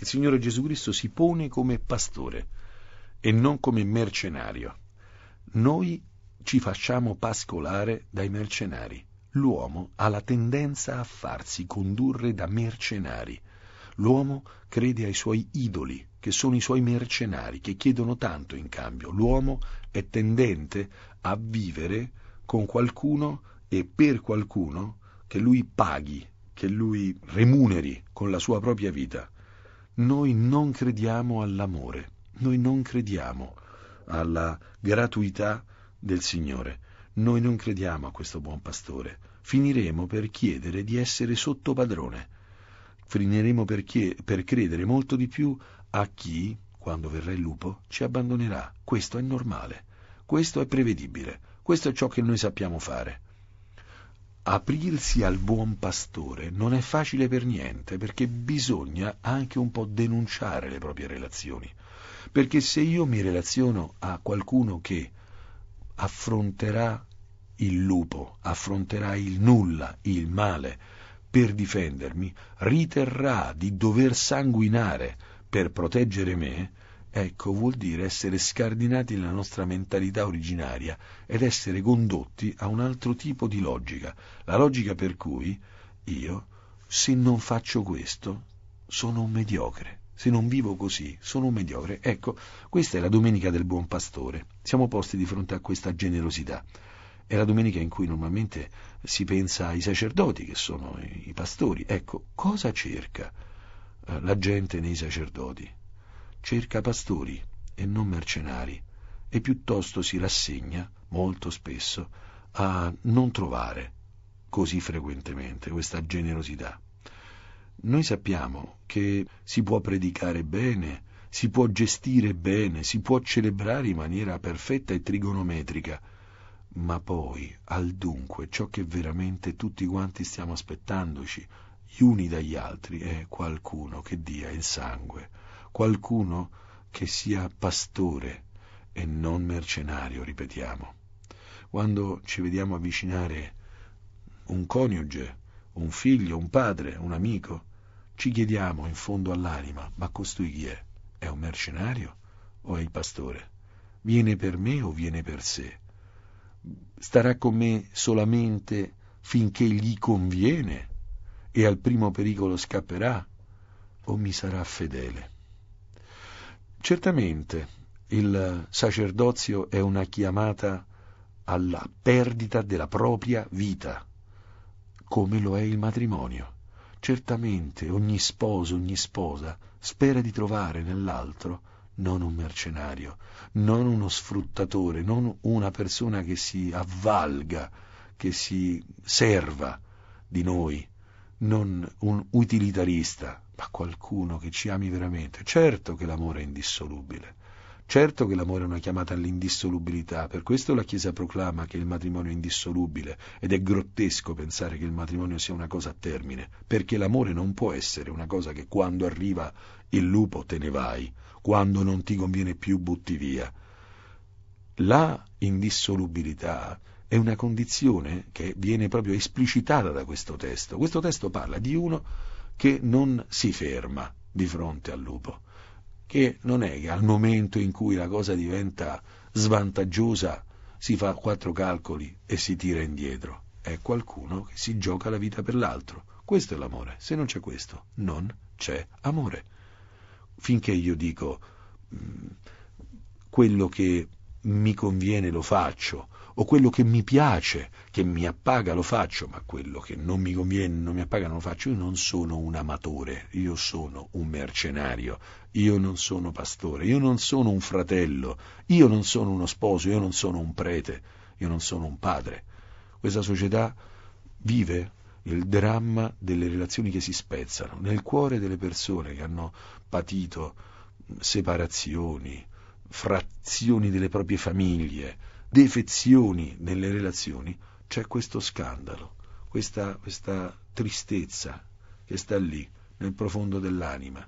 il Signore Gesù Cristo si pone come pastore e non come mercenario. Noi ci facciamo pascolare dai mercenari. L'uomo ha la tendenza a farsi condurre da mercenari. L'uomo crede ai suoi idoli, che sono i suoi mercenari, che chiedono tanto in cambio. L'uomo è tendente a vivere con qualcuno e per qualcuno che lui paghi, che lui remuneri con la sua propria vita noi non crediamo all'amore, noi non crediamo alla gratuità del Signore, noi non crediamo a questo buon pastore, finiremo per chiedere di essere sotto padrone, finiremo per, chie- per credere molto di più a chi, quando verrà il lupo, ci abbandonerà. Questo è normale, questo è prevedibile, questo è ciò che noi sappiamo fare. Aprirsi al buon pastore non è facile per niente perché bisogna anche un po' denunciare le proprie relazioni. Perché se io mi relaziono a qualcuno che affronterà il lupo, affronterà il nulla, il male, per difendermi, riterrà di dover sanguinare per proteggere me, Ecco, vuol dire essere scardinati nella nostra mentalità originaria ed essere condotti a un altro tipo di logica, la logica per cui io, se non faccio questo, sono un mediocre. Se non vivo così, sono un mediocre. Ecco, questa è la domenica del buon pastore. Siamo posti di fronte a questa generosità. È la domenica in cui normalmente si pensa ai sacerdoti, che sono i pastori. Ecco, cosa cerca eh, la gente nei sacerdoti? cerca pastori e non mercenari, e piuttosto si rassegna, molto spesso, a non trovare così frequentemente questa generosità. Noi sappiamo che si può predicare bene, si può gestire bene, si può celebrare in maniera perfetta e trigonometrica, ma poi al dunque ciò che veramente tutti quanti stiamo aspettandoci, gli uni dagli altri, è qualcuno che dia il sangue qualcuno che sia pastore e non mercenario, ripetiamo. Quando ci vediamo avvicinare un coniuge, un figlio, un padre, un amico, ci chiediamo in fondo all'anima, ma costui chi è? È un mercenario o è il pastore? Viene per me o viene per sé? Starà con me solamente finché gli conviene e al primo pericolo scapperà o mi sarà fedele? Certamente il sacerdozio è una chiamata alla perdita della propria vita, come lo è il matrimonio. Certamente ogni sposo, ogni sposa spera di trovare nell'altro non un mercenario, non uno sfruttatore, non una persona che si avvalga, che si serva di noi, non un utilitarista, ma qualcuno che ci ami veramente. Certo che l'amore è indissolubile. Certo che l'amore è una chiamata all'indissolubilità, per questo la Chiesa proclama che il matrimonio è indissolubile ed è grottesco pensare che il matrimonio sia una cosa a termine, perché l'amore non può essere una cosa che quando arriva il lupo te ne vai, quando non ti conviene più butti via. La indissolubilità è una condizione che viene proprio esplicitata da questo testo. Questo testo parla di uno che non si ferma di fronte al lupo, che non è che al momento in cui la cosa diventa svantaggiosa si fa quattro calcoli e si tira indietro, è qualcuno che si gioca la vita per l'altro. Questo è l'amore, se non c'è questo non c'è amore. Finché io dico mm, quello che mi conviene lo faccio, o quello che mi piace, che mi appaga lo faccio, ma quello che non mi conviene, non mi appaga non lo faccio, io non sono un amatore, io sono un mercenario, io non sono pastore, io non sono un fratello, io non sono uno sposo, io non sono un prete, io non sono un padre. Questa società vive il dramma delle relazioni che si spezzano nel cuore delle persone che hanno patito separazioni, frazioni delle proprie famiglie, defezioni nelle relazioni, c'è questo scandalo, questa, questa tristezza che sta lì, nel profondo dell'anima.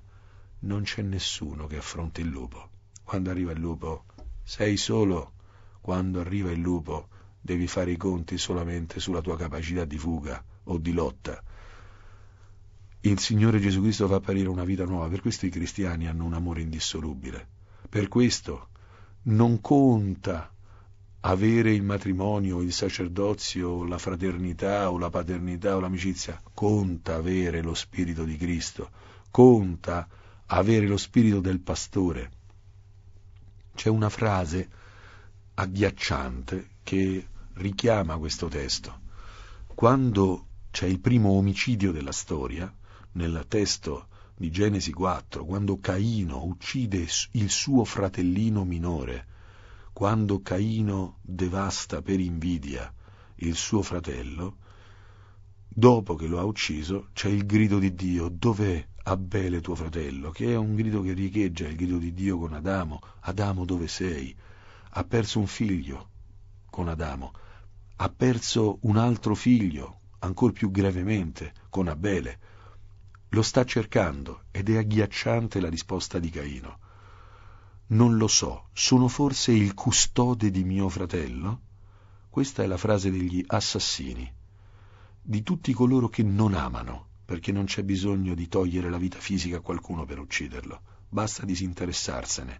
Non c'è nessuno che affronti il lupo. Quando arriva il lupo, sei solo. Quando arriva il lupo, devi fare i conti solamente sulla tua capacità di fuga o di lotta. Il Signore Gesù Cristo fa apparire una vita nuova, per questo i cristiani hanno un amore indissolubile per questo non conta avere il matrimonio, il sacerdozio, la fraternità o la paternità o l'amicizia, conta avere lo spirito di Cristo, conta avere lo spirito del pastore. C'è una frase agghiacciante che richiama questo testo. Quando c'è il primo omicidio della storia, nel testo di Genesi 4, quando Caino uccide il suo fratellino minore, quando Caino devasta per invidia il suo fratello, dopo che lo ha ucciso c'è il grido di Dio, dov'è Abele tuo fratello? Che è un grido che riecheggia il grido di Dio con Adamo, Adamo dove sei? Ha perso un figlio con Adamo, ha perso un altro figlio, ancora più gravemente, con Abele lo sta cercando ed è agghiacciante la risposta di Caino. Non lo so, sono forse il custode di mio fratello? Questa è la frase degli assassini, di tutti coloro che non amano, perché non c'è bisogno di togliere la vita fisica a qualcuno per ucciderlo, basta disinteressarsene.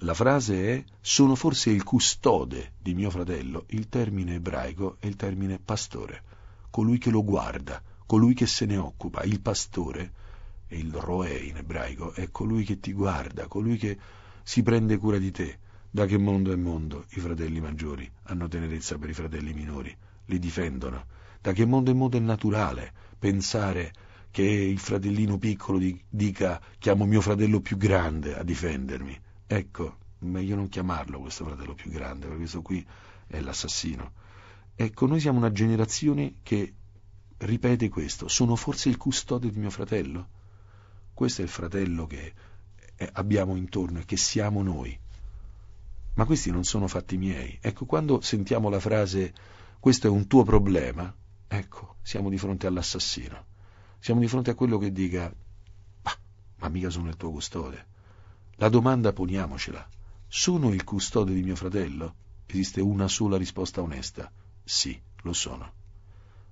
La frase è sono forse il custode di mio fratello, il termine ebraico è il termine pastore, colui che lo guarda, colui che se ne occupa, il pastore, e il roe in ebraico è colui che ti guarda, colui che si prende cura di te. Da che mondo è mondo i fratelli maggiori hanno tenerezza per i fratelli minori, li difendono. Da che mondo è mondo è naturale pensare che il fratellino piccolo dica chiamo mio fratello più grande a difendermi. Ecco, meglio non chiamarlo questo fratello più grande, perché questo qui è l'assassino. Ecco, noi siamo una generazione che ripete questo, sono forse il custode di mio fratello? Questo è il fratello che eh, abbiamo intorno e che siamo noi. Ma questi non sono fatti miei. Ecco, quando sentiamo la frase questo è un tuo problema, ecco, siamo di fronte all'assassino. Siamo di fronte a quello che dica ma mica sono il tuo custode. La domanda poniamocela. Sono il custode di mio fratello? Esiste una sola risposta onesta. Sì, lo sono.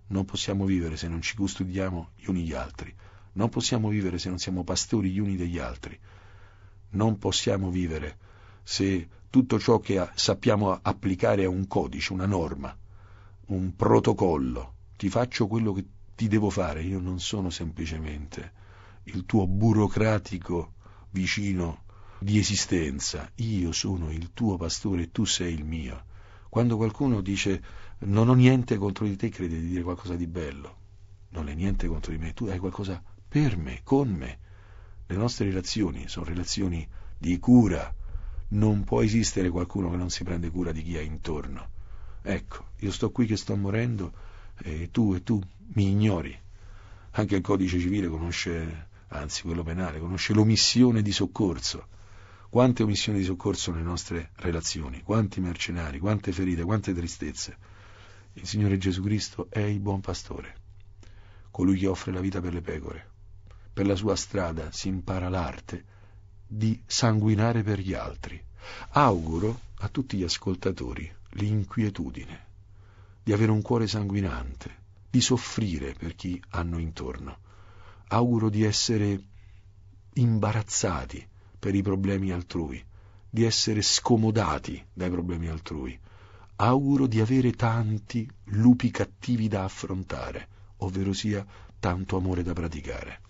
Non possiamo vivere se non ci custodiamo gli uni gli altri. Non possiamo vivere se non siamo pastori gli uni degli altri. Non possiamo vivere se tutto ciò che sappiamo applicare è un codice, una norma, un protocollo. Ti faccio quello che ti devo fare, io non sono semplicemente il tuo burocratico vicino di esistenza, io sono il tuo pastore e tu sei il mio. Quando qualcuno dice non ho niente contro di te, crede di dire qualcosa di bello. Non hai niente contro di me, tu hai qualcosa per me, con me. Le nostre relazioni sono relazioni di cura. Non può esistere qualcuno che non si prende cura di chi è intorno. Ecco, io sto qui che sto morendo e tu e tu mi ignori. Anche il codice civile conosce, anzi quello penale, conosce l'omissione di soccorso. Quante omissioni di soccorso nelle nostre relazioni, quanti mercenari, quante ferite, quante tristezze. Il Signore Gesù Cristo è il buon pastore, colui che offre la vita per le pecore. Per la sua strada si impara l'arte di sanguinare per gli altri. Auguro a tutti gli ascoltatori l'inquietudine di avere un cuore sanguinante, di soffrire per chi hanno intorno. Auguro di essere imbarazzati per i problemi altrui, di essere scomodati dai problemi altrui. Auguro di avere tanti lupi cattivi da affrontare, ovvero sia tanto amore da praticare.